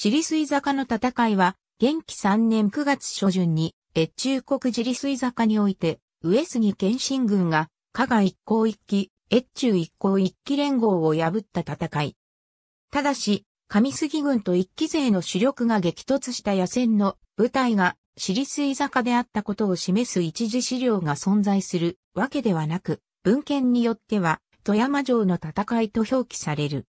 私立水坂の戦いは、元気3年9月初旬に、越中国自立水坂において、上杉謙信軍が、加賀一向一騎、越中一向一騎連合を破った戦い。ただし、上杉軍と一騎勢の主力が激突した野戦の部隊が、私立水坂であったことを示す一時資料が存在するわけではなく、文献によっては、富山城の戦いと表記される。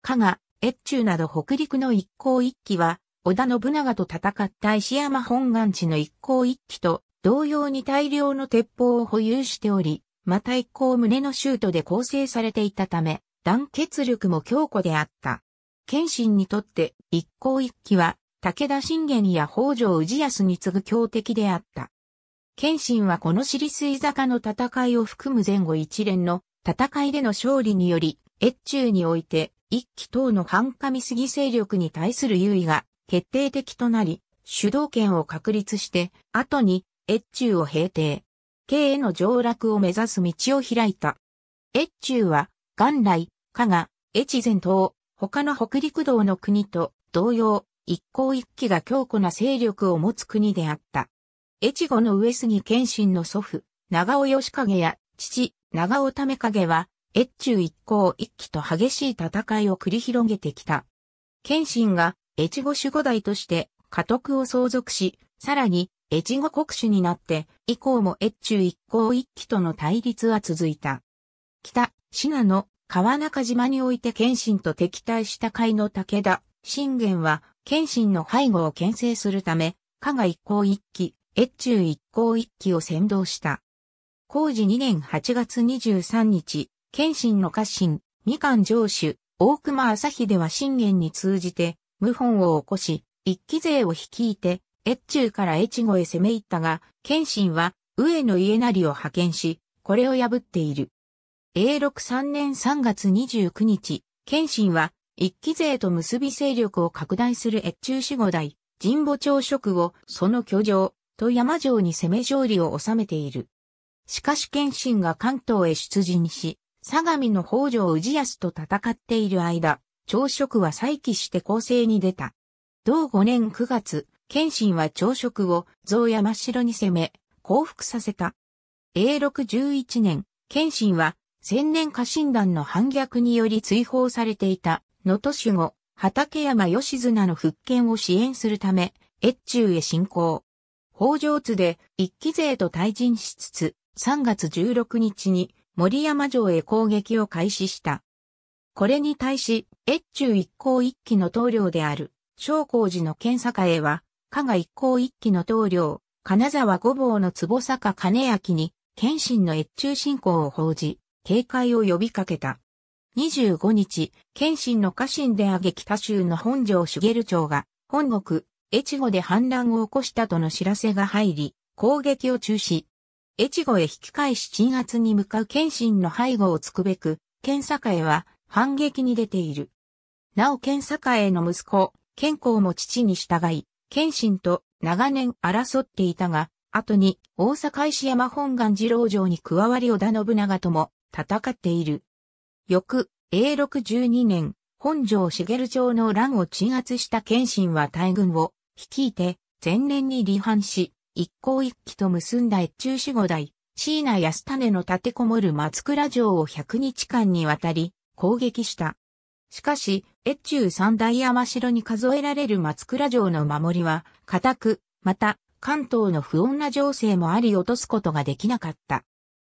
加賀、越中など北陸の一向一揆は、織田信長と戦った石山本願地の一向一揆と同様に大量の鉄砲を保有しており、また一向胸のシュートで構成されていたため、団結力も強固であった。謙信にとって一向一揆は武田信玄や北条氏康に次ぐ強敵であった。謙信はこの尻水坂の戦いを含む前後一連の戦いでの勝利により、越中において一騎等の反上杉勢力に対する優位が決定的となり、主導権を確立して、後に越中を平定。経への上落を目指す道を開いた。越中は、元来、加賀、越前等、他の北陸道の国と同様、一向一騎が強固な勢力を持つ国であった。越後の上杉謙信の祖父、長尾義景や父、長尾為景は、越中一向一揆と激しい戦いを繰り広げてきた。謙信が越後守護代として家督を相続し、さらに越後国主になって以降も越中一向一揆との対立は続いた。北、信濃、川中島において謙信と敵対した甲斐の武田、信玄は謙信の背後を牽制するため、加賀一向一揆、越中一向一揆を先導した。工事2年8月23日、謙信の家臣、みかん城主、大熊朝秀は信玄に通じて、謀反を起こし、一騎勢を率いて、越中から越後へ攻め入ったが、謙信は、上野家成を派遣し、これを破っている。永禄3年3月29日、謙信は、一騎勢と結び勢力を拡大する越中守護代、神保朝食をその居城と山城に攻め勝利を収めている。しかし謙信が関東へ出陣し、相模の北条氏康と戦っている間、朝食は再起して攻勢に出た。同5年9月、謙信は朝食を増山城に攻め、降伏させた。永禄11年、謙信は千年家臣団の反逆により追放されていた、能登守護、畠山義綱の復権を支援するため、越中へ進行。北条津で一期勢と退陣しつつ、3月16日に森山城へ攻撃を開始した。これに対し、越中一向一揆の棟領である、昇光寺の県へは、加賀一向一揆の棟領、金沢五坊の坪坂金明に、謙信の越中侵攻を報じ、警戒を呼びかけた。25日、謙信の家臣であげ北州の本城茂町が、本国、越後で反乱を起こしたとの知らせが入り、攻撃を中止。越後へ引き返し鎮圧に向かう謙信の背後をつくべく、剣栄は反撃に出ている。なお剣栄の息子、剣光も父に従い、謙信と長年争っていたが、後に大阪石山本願寺老城に加わり織田信長とも戦っている。翌、永禄12年、本城茂町の乱を鎮圧した謙信は大軍を率いて前年に離反し、一向一揆と結んだ越中守護代、椎名安種の立てこもる松倉城を100日間にわたり攻撃した。しかし、越中三大山城に数えられる松倉城の守りは、固く、また、関東の不穏な情勢もあり落とすことができなかった。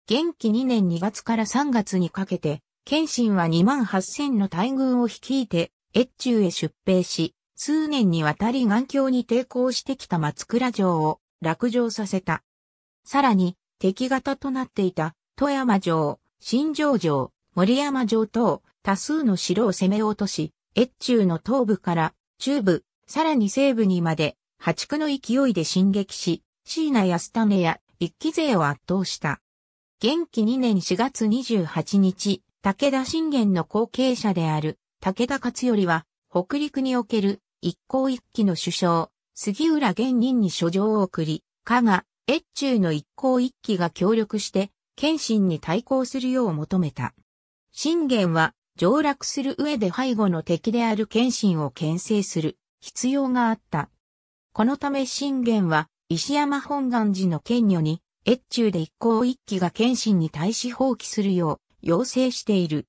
元気2年2月から3月にかけて、謙信は2万8000の大軍を率いて、越中へ出兵し、数年にわたり眼鏡に抵抗してきた松倉城を落城させた。さらに、敵方となっていた、富山城、新城城、森山城等、多数の城を攻め落とし、越中の東部から中部、さらに西部にまで、破竹の勢いで進撃し、椎名安種や一騎勢を圧倒した。元気2年4月28日、武田信玄の後継者である武田勝頼は、北陸における一向一揆の首相、杉浦玄人に書状を送り、加賀、越中の一行一揆が協力して、謙信に対抗するよう求めた。信玄は、上落する上で背後の敵である謙信を牽制する必要があった。このため信玄は、石山本願寺の権女に、越中で一行一揆が謙信に対し放棄するよう、要請している。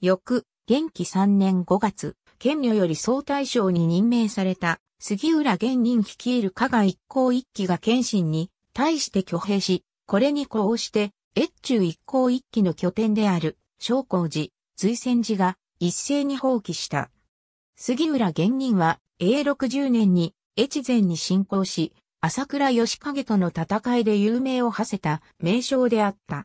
翌、元気3年5月、権女より総大将に任命された杉浦玄人率いる加賀一行一揆が謙信に対して挙兵し、これに呼応して、越中一行一揆の拠点である、昇光寺、随仙寺が一斉に放棄した。杉浦玄人は、永60年に越前に侵攻し、朝倉義景との戦いで有名を馳せた名将であった。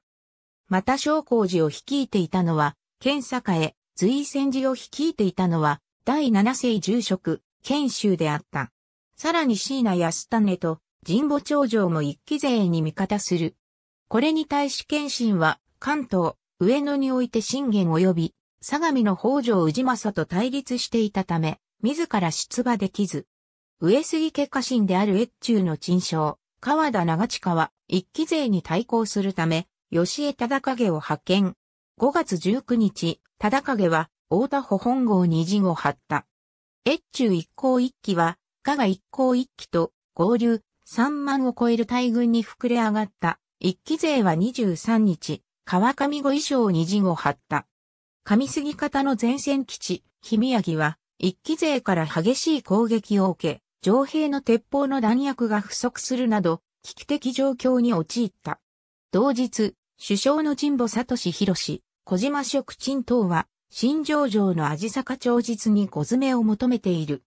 また昇光寺を率いていたのは、県栄、随仙寺を率いていたのは、第七世住職、県州であった。さらに椎名安種と神保長城も一騎勢に味方する。これに対し謙信は関東、上野において信玄及び相模の北条氏政と対立していたため、自ら出馬できず、上杉家家臣である越中の陳将、川田長近は一騎勢に対抗するため、吉江忠景を派遣。5月19日、忠景は、大田保本郷に陣を張った。越中一向一揆は、加賀一向一揆と合流3万を超える大軍に膨れ上がった。一揆勢は23日、川上五衣装に陣を張った。上杉方の前線基地、日宮城は、一揆勢から激しい攻撃を受け、上兵の鉄砲の弾薬が不足するなど、危機的状況に陥った。同日、首相の神保聡博、小島職鎮等は、新城城の味坂長実に小詰めを求めている。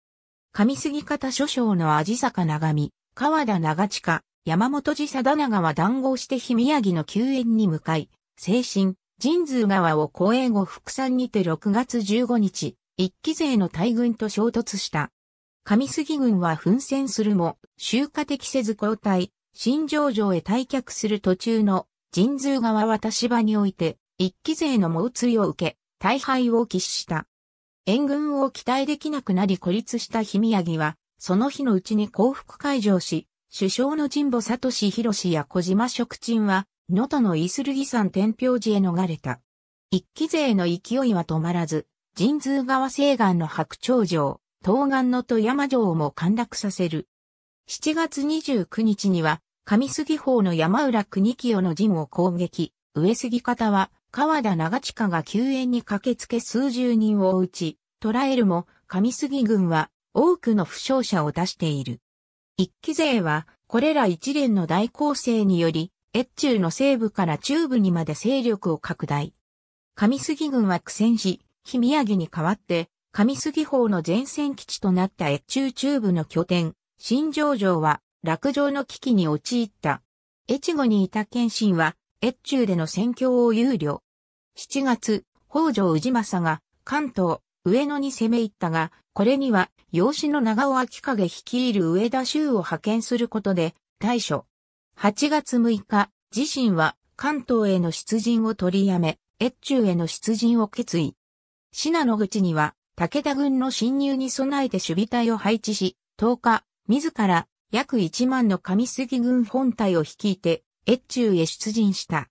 上杉方諸将の味坂長見、川田長近、山本寺貞長は談合して日宮城の救援に向かい、精神、神通川を公営後福山にて6月15日、一騎勢の大軍と衝突した。上杉軍は奮戦するも、集荷的せず交代、新城城へ退却する途中の神通川渡し場において、一騎勢の猛追を受け、大敗を喫した。援軍を期待できなくなり孤立した日宮城は、その日のうちに降伏解除し、首相の神保聡博や小島職鎮は、能登のイスルギ山天平寺へ逃れた。一期勢の勢いは止まらず、神通川西岸の白鳥城、東岸の富山城も陥落させる。7月29日には、上杉法の山浦国清の陣を攻撃、上杉方は川田長近が救援に駆けつけ数十人を撃ち、捕らえるも、上杉軍は多くの負傷者を出している。一期勢は、これら一連の大攻勢により、越中の西部から中部にまで勢力を拡大。上杉軍は苦戦し、日宮城に代わって、上杉法の前線基地となった越中中部の拠点、新城城は、落城の危機に陥った。越後にいた謙信は、越中での戦況を憂慮。7月、北条氏政が関東、上野に攻め入ったが、これには、養子の長尾秋影率いる上田州を派遣することで、対処。8月6日、自身は関東への出陣を取りやめ、越中への出陣を決意。信濃口には、武田軍の侵入に備えて守備隊を配置し、10日、自ら約1万の上杉軍本隊を率いて、越中へ出陣した。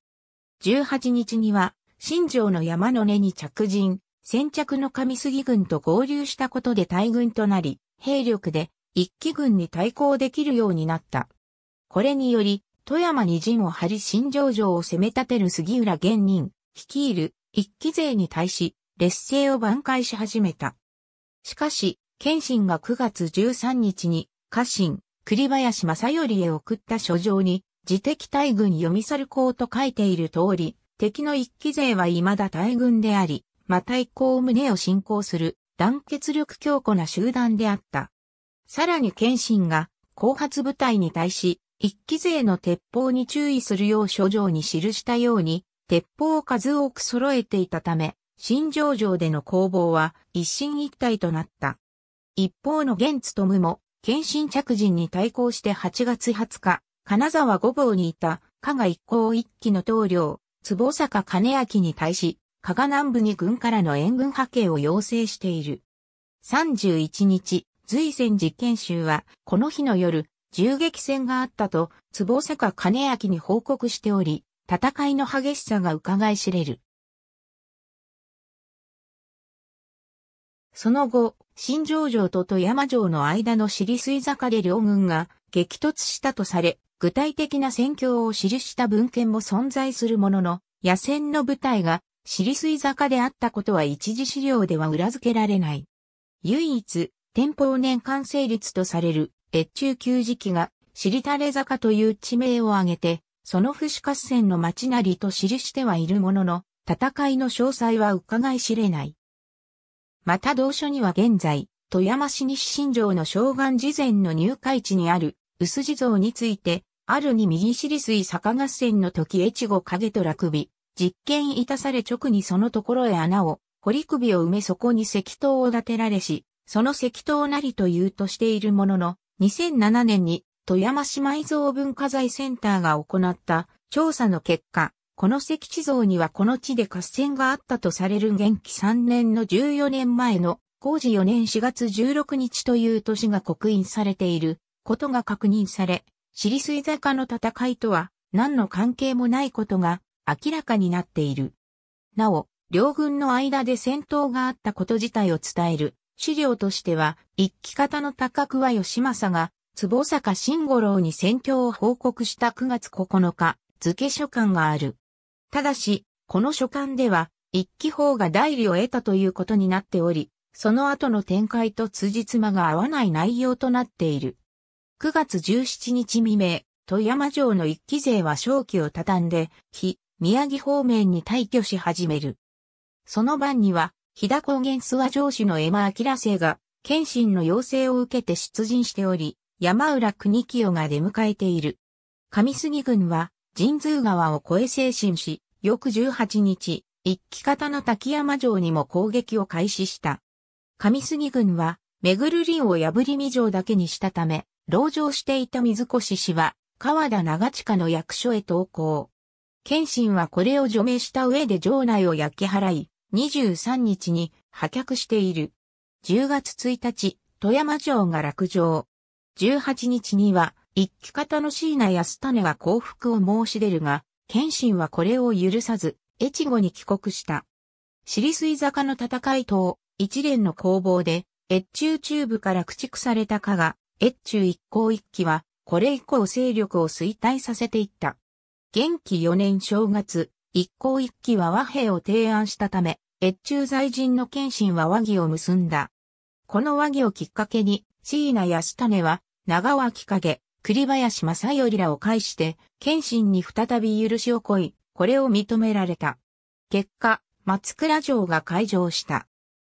18日には、新城の山の根に着陣、先着の上杉軍と合流したことで大軍となり、兵力で一騎軍に対抗できるようになった。これにより、富山に陣を張り新城城を攻め立てる杉浦玄人、率いる一騎勢に対し、劣勢を挽回し始めた。しかし、謙信が9月13日に、家臣、栗林正頼へ送った書状に、自敵大軍読み去ると書いている通り、敵の一騎勢は未だ大軍であり、また一を胸を進行する団結力強固な集団であった。さらに謙信が後発部隊に対し、一騎勢の鉄砲に注意するよう書状に記したように、鉄砲を数多く揃えていたため、新城城での攻防は一進一退となった。一方の玄務も、謙信着陣に対抗して8月20日、金沢五房にいた加賀一行一揆の棟梁、坪坂兼明に対し、加賀南部に軍からの援軍派遣を要請している。31日、随戦実験集は、この日の夜、銃撃戦があったと、坪坂兼明に報告しており、戦いの激しさが伺い知れる。その後、新城城と富山城の間の尻水坂で両軍が激突したとされ、具体的な戦況を記した文献も存在するものの、野戦の部隊がり、水坂であったことは一時資料では裏付けられない。唯一、天保年間成立とされる越中旧時期が尻垂坂という地名を挙げて、その不死合戦の町なりと記してはいるものの、戦いの詳細は伺い知れない。また同書には現在、富山市西新城の湘岸事前の入会地にある薄地蔵について、あるに右尻水坂合戦の時越後影と落尾、実験いたされ直にそのところへ穴を、堀首を埋めそこに石灯を建てられし、その石灯なりというとしているものの、2007年に富山市埋蔵文化財センターが行った調査の結果、この石地像にはこの地で合戦があったとされる元気3年の14年前の工事4年4月16日という年が刻印されていることが確認され、シリスイ坂の戦いとは何の関係もないことが明らかになっている。なお、両軍の間で戦闘があったこと自体を伝える資料としては、一気方の高桑義政が、坪坂慎五郎に戦況を報告した9月9日、付書簡がある。ただし、この書簡では、一気法が代理を得たということになっており、その後の展開と辻褄が合わない内容となっている。9月17日未明、富山城の一期勢は正気を畳んで、非、宮城方面に退去し始める。その晩には、日田高原諏訪城主の江間明政が、謙信の要請を受けて出陣しており、山浦国清が出迎えている。上杉軍は、神通川を越え精神し、翌18日、一気方の滝山城にも攻撃を開始した。上杉軍は、めぐる林を破り未城だけにしたため、籠城していた水越氏は、川田長近の役所へ投降。謙信はこれを除名した上で城内を焼き払い、23日に破却している。10月1日、富山城が落城。18日には、一騎方の椎名康種が降伏を申し出るが、謙信はこれを許さず、越後に帰国した。尻水坂の戦い等、一連の攻防で、越中中部から駆逐されたかが、越中一向一揆は、これ以降勢力を衰退させていった。元気4年正月、一向一揆は和平を提案したため、越中在人の謙信は和議を結んだ。この和議をきっかけに、椎名安種は、長脇影、栗林正頼らを介して、謙信に再び許しをこい、これを認められた。結果、松倉城が開城した。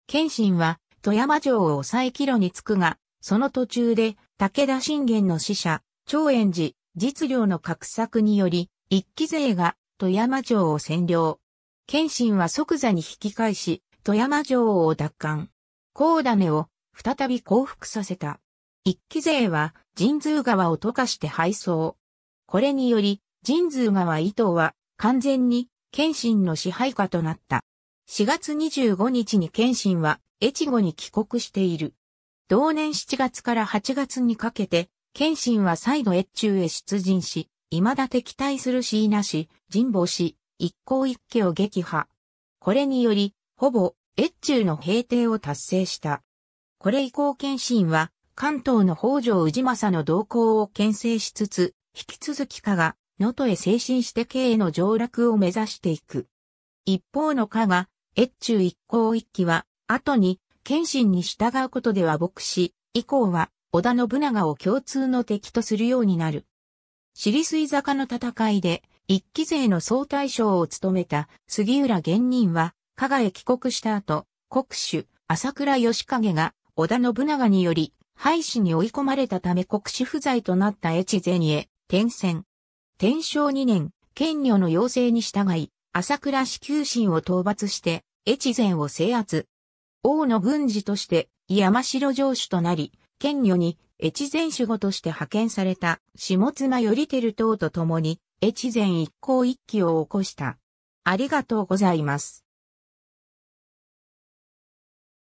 謙信は、富山城を抑え帰路につくが、その途中で、武田信玄の使者、長円寺、実領の格策により、一騎勢が富山城を占領。謙信は即座に引き返し、富山城を奪還。高種を再び降伏させた。一騎勢は神通川を溶かして敗走。これにより、神通川伊藤は完全に謙信の支配下となった。4月25日に謙信は越後に帰国している。同年7月から8月にかけて、謙信は再度越中へ出陣し、未だ敵対する椎名氏、神保氏、一向一揆を撃破。これにより、ほぼ、越中の平定を達成した。これ以降謙信は、関東の北条氏政の動向を牽制しつつ、引き続き加賀、能登へ精神して経営の上落を目指していく。一方の加賀、越中一向一揆は、後に謙信に従うことでは牧師、以降は織田信長を共通の敵とするようになる。尻水坂の戦いで、一期勢の総大将を務めた杉浦玄任は、加賀へ帰国した後、国主、朝倉義景が織田信長により、廃止に追い込まれたため国主不在となった越前へ転戦。天正2年、県女の要請に従い、朝倉死休心を討伐して、越前を制圧。王の軍事として山城城主となり、県女に越前守護として派遣された下妻頼照等と共に越前一向一揆を起こした。ありがとうございます。